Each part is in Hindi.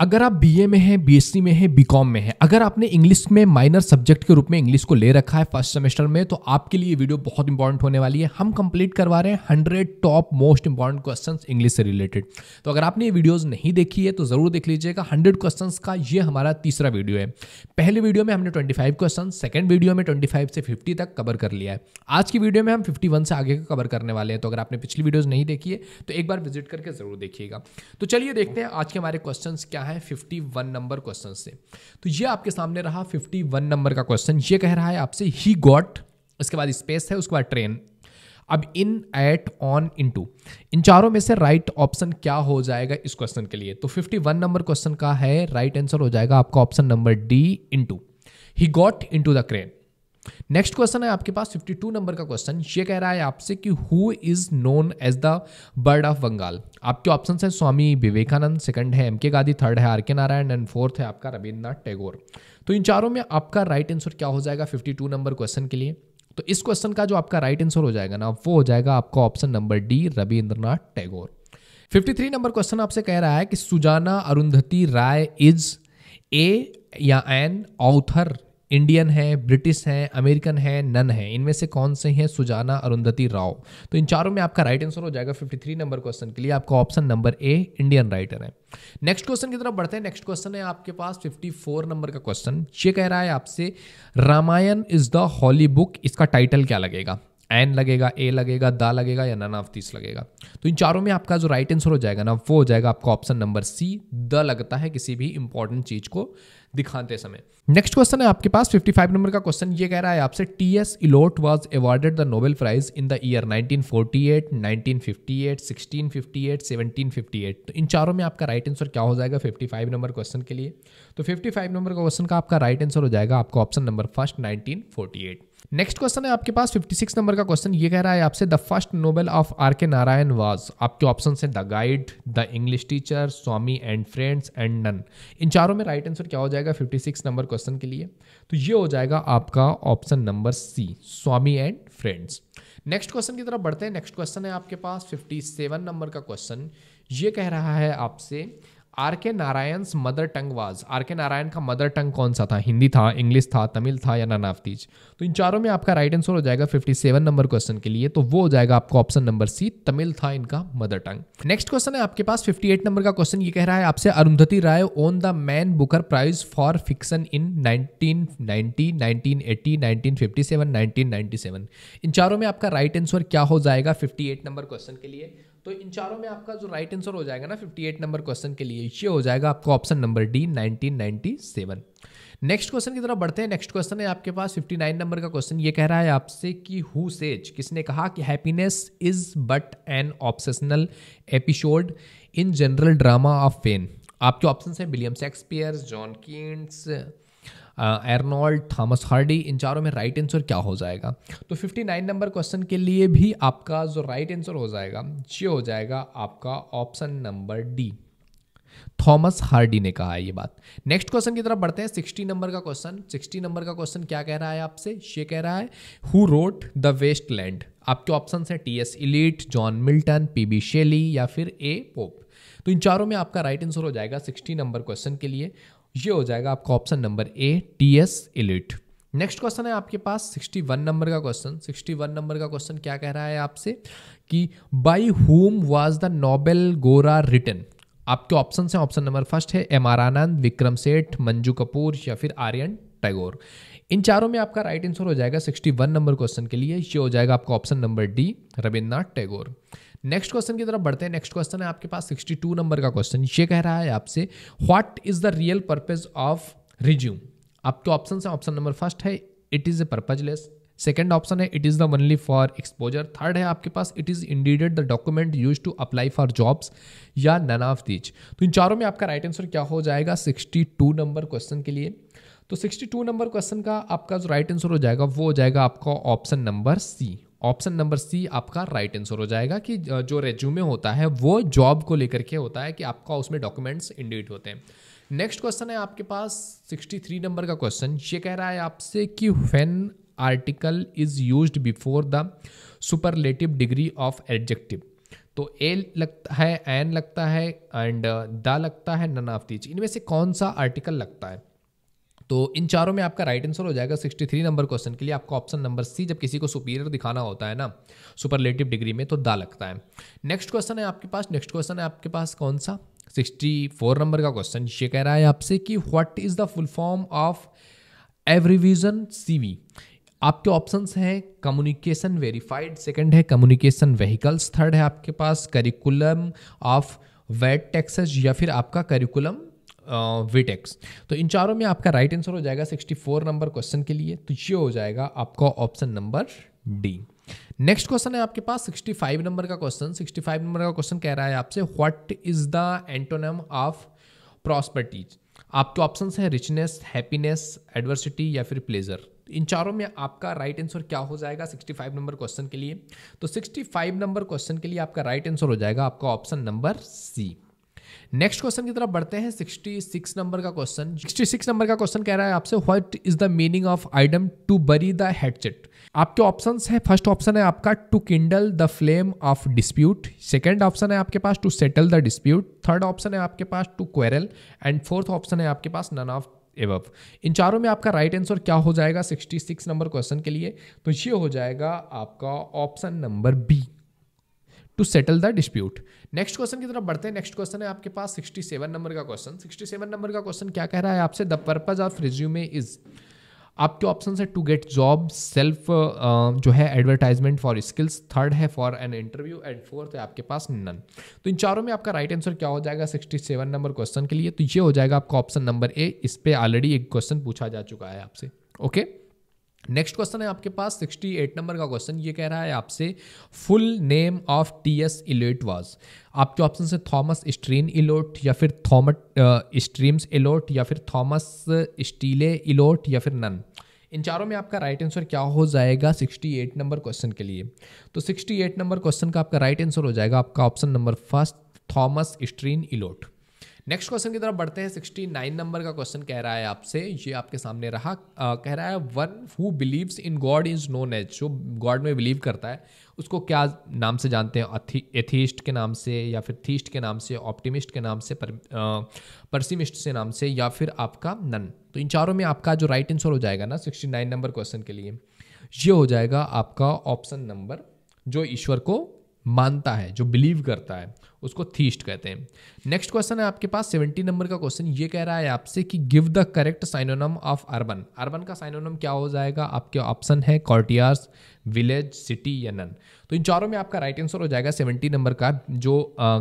अगर आप बीए में हैं बीएससी में हैं बीकॉम में हैं अगर आपने इंग्लिश में माइनर सब्जेक्ट के रूप में इंग्लिश को ले रखा है फर्स्ट सेमेस्टर में तो आपके लिए वीडियो बहुत इंपॉर्टेंट होने वाली है हम कंप्लीट करवा रहे हैं hundred top most important question English से रिलेटेड तो अगर आपने ये वीडियोज नहीं देखी है तो ज़रूर देख लीजिएगा हंड्रेड क्वेश्चन का ये हमारा तीसरा वीडियो है पहले वीडियो में हमने twenty five question second video में ट्वेंटी फाइव से फिफ्टी तक कवर कर लिया है आज की वीडियो में हम फिफ्टी वन से आगे का कवर करने वाले हैं तो अगर आपने पिछली वीडियोज नहीं देखी है तो एक बार विजिट करके जरूर देखिएगा तो चलिए देखते हैं आज के हमारे क्वेश्चन क्या है 51 नंबर क्वेश्चन से तो ये आपके सामने रहा 51 नंबर का क्वेश्चन ये कह रहा है आपसे ही गॉट इसके बाद स्पेस है उसके बाद ट्रेन अब in at on into इन चारों में से राइट right ऑप्शन क्या हो जाएगा इस क्वेश्चन के लिए तो 51 नंबर क्वेश्चन का है राइट right आंसर हो जाएगा आपका option number D into he got into the crane next question है आपके पास 52 नंबर का क्वेश्चन ये कह रहा है आपसे कि who is known as the bird of Bengal आपके ऑप्शन है स्वामी विवेकानंद सेकंड है एम के गांधी थर्ड है are K Narayan and fourth है आपका रविन्द्रनाथ टैगोर तो इन चारों में आपका राइट right आंसर क्या हो जाएगा 52 नंबर क्वेश्चन के लिए तो इस क्वेश्चन का जो आपका राइट right आंसर हो जाएगा ना वो हो जाएगा आपका option number D Rabindranath Tagore fifty number question आपसे कह रहा है कि सुजाना अरुंधति राय इज ए या एन ऑथर इंडियन है ब्रिटिश है अमेरिकन है नन है इनमें से कौन से हैं सुजाना अरुंधति राव तो इन चारों में आपका राइट आंसर हो जाएगा 53 नंबर क्वेश्चन के लिए आपका option number A Indian writer है नेक्स्ट क्वेश्चन की तरफ बढ़ते हैं नेक्स्ट क्वेश्चन है आपके पास 54 नंबर का क्वेश्चन ये कह रहा है आपसे Ramayan is the holy book इसका टाइटल क्या लगेगा एन लगेगा ए लगेगा दा लगेगा या नन ऑफ दिस लगेगा तो इन चारों में आपका जो राइट आंसर हो जाएगा ना वो हो जाएगा आपका ऑप्शन नंबर सी द लगता है किसी भी इंपॉर्टेंट चीज को दिखाते समय नेक्स्ट क्वेश्चन है आपके पास 55 नंबर का क्वेश्चन ये कह रहा है आपसे T S Eliot was awarded the Nobel prize in the year 1948, 1958, 1658, 1758 तो इन चारों में आपका राइट आंसर क्या हो जाएगा 55 नंबर क्वेश्चन के लिए तो 55 नंबर का क्वेश्चन का आपका राइट आंसर हो जाएगा आपका option number first nineteen next question है आपके पास 56 नंबर का क्वेश्चन ये कह रहा है आपसे the first novel of R K Narayan was आपके ऑप्शन है the guide the English teacher Swami and friends and none इन चारों में राइट आंसर क्या हो जाएगा 56 नंबर क्वेश्चन के लिए तो ये हो जाएगा आपका option number C Swami and friends next question की तरफ बढ़ते हैं नेक्स्ट क्वेश्चन है आपके पास फिफ्टी नंबर का क्वेश्चन ये कह रहा है आपसे R K Narayan mother tongue was R K Narayan का मदर टंग कौन सा था हिंदी था इंग्लिश था तमिल था या ननावतीज तो इन चारों में आपका राइट आंसर हो जाएगा 57 नंबर क्वेश्चन के लिए तो वो हो जाएगा आपको ऑप्शन नंबर सी तमिल था इनका मदर टंग नेक्स्ट क्वेश्चन है आपके पास 58 नंबर का क्वेश्चन ये कह रहा है आपसे Arundhati Roy won the Man Booker Prize for fiction in nineteen ninety nineteen 1997 इन चारों में आपका राइट आंसर क्या हो जाएगा फिफ्टी नंबर क्वेश्चन के लिए तो इन चारों में आपका जो राइट आंसर हो जाएगा ना 58 नंबर क्वेश्चन के लिए बीच ये हो जाएगा आपका option number D 1997 next question की तरफ बढ़ते हैं नेक्स्ट क्वेश्चन है आपके पास 59 नंबर का क्वेश्चन ये कह रहा है आपसे कि हु सेज किसने कहा कि happiness is but an obsessional episode in general drama of pain आपके ऑप्शन हैं William Shakespeare John Keats Arnold Thomas Hardy इन चारों में राइट आंसर क्या हो जाएगा तो 59 नंबर क्वेश्चन के लिए भी आपका जो राइट आंसर हो जाएगा ये हो जाएगा आपका option number D Thomas Hardy ने कहा है ये बात नेक्स्ट क्वेश्चन की तरफ बढ़ते हैं सिक्सटी नंबर का क्वेश्चन सिक्सटी नंबर का क्वेश्चन क्या कह रहा है आपसे ये कह रहा है who wrote the Waste Land आपके ऑप्शन है T S Eliot John Milton P B Shelley या फिर ए पोप तो इन चारों में आपका राइट आंसर हो जाएगा सिक्सटी नंबर क्वेश्चन के लिए ये हो जाएगा आपका option number A T S Eliot next question है आपके पास 61 नंबर का क्वेश्चन 61 नंबर का क्वेश्चन क्या कह रहा है आपसे कि by whom was the novel Gora written आपके ऑप्शन हैं ऑप्शन नंबर फर्स्ट है एम आर आनंद विक्रम सेठ मंजू कपूर या फिर आर्यन टैगोर इन चारों में आपका राइट आंसर हो जाएगा 61 नंबर क्वेश्चन के लिए ये हो जाएगा आपका option number D Rabindranath Tagore next question की तरफ बढ़ते हैं नेक्स्ट क्वेश्चन है आपके पास 62 नंबर का क्वेश्चन ये कह रहा है आपसे what is the real purpose of resume आपके ऑप्शन है ऑप्शन नंबर फर्स्ट है it is a purposeless second option है it is the only for exposure third है आपके पास it is indeed the document use to apply for jobs या नन ऑफ दीच तो इन चारों में आपका राइट आंसर क्या हो जाएगा सिक्सटी टू नंबर क्वेश्चन के लिए तो सिक्सटी टू नंबर क्वेश्चन का आपका जो राइट आंसर हो जाएगा वो हो जाएगा आपका option number C option number C आपका राइट right आंसर हो जाएगा कि जो रेज्यूमे होता है वो जॉब को लेकर के होता है कि आपका उसमें डॉक्यूमेंट्स इंडिट होते हैं नेक्स्ट क्वेश्चन है आपके पास 63 नंबर का क्वेश्चन ये कह रहा है आपसे कि when article is use before the superlative degree of adjective तो ए लगता है एन लगता है एंड द uh, लगता है नन ऑफ दीच इनमें से कौन सा आर्टिकल लगता है तो इन चारों में आपका राइट आंसर हो जाएगा 63 नंबर क्वेश्चन के लिए आपका ऑप्शन नंबर सी जब किसी को सुपीरियर दिखाना होता है ना सुपरलेटिव डिग्री में तो द लगता है नेक्स्ट क्वेश्चन है आपके पास नेक्स्ट क्वेश्चन है आपके पास कौन सा 64 नंबर का क्वेश्चन ये कह रहा है आपसे कि what is the full form of abbreviation CV आपके ऑप्शंस हैं कम्युनिकेशन वेरीफाइड सेकंड है कम्युनिकेशन व्हीकल्स थर्ड है आपके पास करिकुलम ऑफ वेट टेक्सेस या फिर आपका करिकुलम विटेक्स uh, तो इन चारों में आपका राइट right आंसर हो जाएगा 64 नंबर क्वेश्चन के लिए तो ये हो जाएगा आपका option number D next question है आपके पास 65 नंबर का क्वेश्चन 65 नंबर का क्वेश्चन कह रहा है आपसे what is the antonym of prosperities आपके ऑप्शंस हैं रिचनेस हैप्पीनेस एडवर्सिटी या फिर प्लेजर इन चारों में आपका राइट आंसर क्या हो जाएगा 65 नंबर क्वेश्चन के लिए तो 65 नंबर क्वेश्चन के लिए आपका राइट आंसर हो जाएगा आपका option number C next question की तरफ बढ़ते हैं 66 नंबर का क्वेश्चन 66 नंबर का क्वेश्चन कह रहा है आपसे what is the meaning of idiom to bury the hatchet आपके ऑप्शंस हैं फर्स्ट ऑप्शन है आपका to kindle the flame of dispute second option है आपके पास to settle the dispute third option है आपके पास to quarrel and fourth option है आपके पास नन ऑफ एबव इन चारों में आपका राइट आंसर क्या हो जाएगा 66 नंबर क्वेश्चन के लिए तो ये हो जाएगा आपका option number B to settle the dispute next question की तरफ बढ़ते हैं नेक्स्ट क्वेश्चन है आपके पास 67 नंबर का क्वेश्चन 67 नंबर का क्वेश्चन क्या कह रहा है आपसे the purpose of resume is आपके ऑप्शन है टू गेट जॉब सेल्फ जो है एडवर्टाइजमेंट फॉर स्किल्स थर्ड है for an interview and fourth है आपके पास नन तो इन चारों में आपका राइट आंसर क्या हो जाएगा सिक्सटी सेवन नंबर क्वेश्चन के लिए तो ये हो जाएगा आपका ऑप्शन नंबर ए इस पर ऑलरेडी एक क्वेश्चन पूछा जा चुका है आपसे ओके okay? नेक्स्ट क्वेश्चन है आपके पास 68 नंबर का क्वेश्चन ये कह रहा है आपसे full name of T S Eliot was आपके ऑप्शन है थॉमस स्ट्रीन इलोट या फिर थॉमट स्ट्रीम्स इलोट या फिर थॉमस स्टीले इलोट या फिर नन इन चारों में आपका राइट आंसर क्या हो जाएगा 68 नंबर क्वेश्चन के लिए तो 68 नंबर क्वेश्चन का आपका राइट आंसर हो जाएगा आपका option number first Thomas Stearns Eliot next question की तरफ बढ़ते हैं सिक्सटी नाइन नंबर का क्वेश्चन कह रहा है आपसे ये आपके सामने रहा आ, कह रहा है one who believes in God is known as जो गॉड में बिलीव करता है उसको क्या नाम से जानते हैं एथीस्ट के नाम से या फिर थीस्ट के नाम से ऑप्टिमिस्ट के नाम से पर, परसिमिस्ट से नाम से या फिर आपका नन तो इन चारों में आपका जो राइट आंसर हो जाएगा ना सिक्सटी नंबर क्वेश्चन के लिए ये हो जाएगा आपका ऑप्शन नंबर जो ईश्वर को मानता है जो बिलीव करता है उसको थीस्ट कहते हैं नेक्स्ट क्वेश्चन है आपके पास सेवेंटी नंबर का क्वेश्चन ये कह रहा है आपसे कि give the correct synonym of urban urban का साइनोनम क्या हो जाएगा आपके ऑप्शन है कॉर्टियार्स विलेज सिटी या नन तो इन चारों में आपका राइट आंसर हो जाएगा सेवेंटी नंबर का जो आ,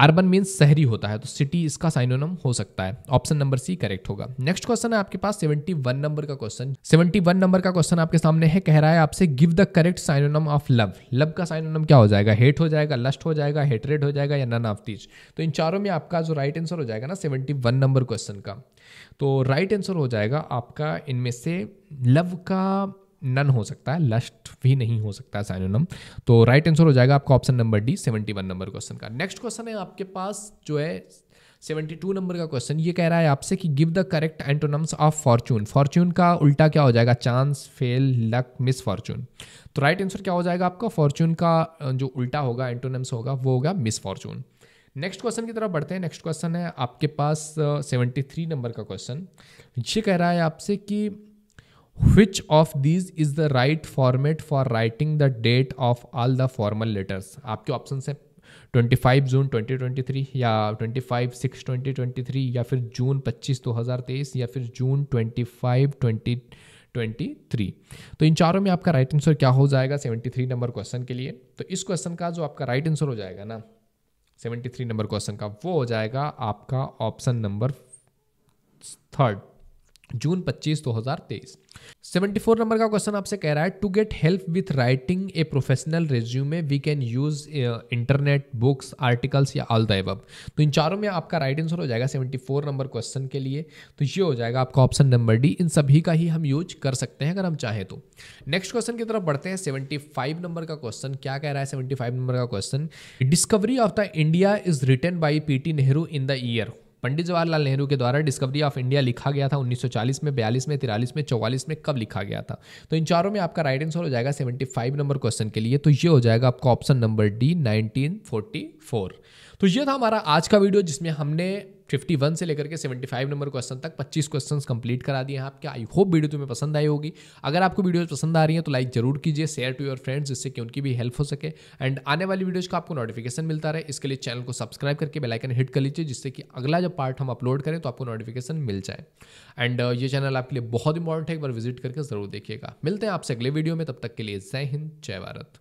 अर्बन मीन्स शहरी होता है तो सिटी इसका साइनोनम हो सकता है ऑप्शन नंबर सी करेक्ट होगा नेक्स्ट क्वेश्चन है आपके पास 71 नंबर का क्वेश्चन 71 नंबर का क्वेश्चन आपके सामने है कह रहा है आपसे give the correct synonym of love love का साइनोनम क्या हो जाएगा हेट हो जाएगा लस्ट हो जाएगा हेटरेट हो जाएगा या नन ऑफ दीज तो इन चारों में आपका जो राइट आंसर हो जाएगा ना सेवेंटी नंबर क्वेश्चन का तो राइट आंसर हो जाएगा आपका इनमें से लव का नन हो सकता है लस्ट भी नहीं हो सकता साइनोनम तो राइट आंसर हो जाएगा आपका option number D seventy one number question का नेक्स्ट क्वेश्चन है आपके पास जो है सेवेंटी टू नंबर का क्वेश्चन ये कह रहा है आपसे कि give the correct antonyms of fortune fortune का उल्टा क्या हो जाएगा chance fail luck misfortune तो राइट आंसर क्या हो जाएगा आपका फॉर्चून का जो उल्टा होगा एंटोनम्स होगा वो होगा मिस फॉर्चून नेक्स्ट क्वेश्चन की तरफ बढ़ते हैं नेक्स्ट क्वेश्चन है आपके पास सेवेंटी थ्री नंबर का क्वेश्चन ये कह रहा है आपसे कि which of these is the right format for writing the date of all the formal letters आपके ऑप्शन है 25 जून 2023 या 25 सिक्स 2023 या फिर जून 25 2023 या फिर जून 25 2023 तो इन चारों में आपका राइट आंसर क्या हो जाएगा 73 नंबर क्वेश्चन के लिए तो इस क्वेश्चन का जो आपका राइट आंसर हो जाएगा ना 73 नंबर क्वेश्चन का वो हो जाएगा आपका option number third June 25 2023 four number का क्वेश्चन आपसे कह रहा है to get help with writing a professional resume we can use internet books articles या ऑल द एबब तो इन चारों में आपका राइट आंसर हो जाएगा 74 नंबर क्वेश्चन के लिए तो ये हो जाएगा आपका ऑप्शन नंबर डी इन सभी का ही हम यूज कर सकते हैं अगर हम चाहें तो नेक्स्ट क्वेश्चन की तरफ बढ़ते हैं फाइव नंबर का क्वेश्चन क्या कह रहा है 75 नंबर का question discovery of the India is written by P Nehru in the year Pandit Jawaharlal Nehru के द्वारा डिस्कवरी ऑफ इंडिया लिखा गया था 1940 में बयालीस में तिरालीस में चौवालीस में कब लिखा गया था तो इन चारों में आपका राइट आंसर हो जाएगा 75 नंबर क्वेश्चन के लिए तो ये हो जाएगा आपका ऑप्शन नंबर डी 1944 तो ये था हमारा आज का वीडियो जिसमें हमने फिफ्टी वन से लेकर के सेवेंटी फाइव नंबर क्वेश्चन तक पच्चीस क्वेश्चन कंप्लीट करा दिए हैं आपके आई होप वीडियो तुम्हें पसंद आई होगी अगर आपको वीडियोज़ पसंद आ रही है तो लाइक जरूर कीजिए शेयर टू योर फ्रेंड्स जिससे कि उनकी भी हेल्प हो सके एंड आने वाली वीडियोज़ का आपको नोटिफिकेशन मिलता रहे इसके लिए चैनल को सब्सक्राइब करके बेलाइकन हिट कर लीजिए जिससे कि अगला जब पार्ट हम अपलोड करें तो आपको नोटिफिकेशन मिल जाए एंड uh, ये चैनल आपके लिए बहुत इंपॉर्टेंट है एक बार विजिट करके जरूर देखिएगा मिलते हैं आपसे अगले वीडियो में तब तक के लिए जय हिंद जय भारत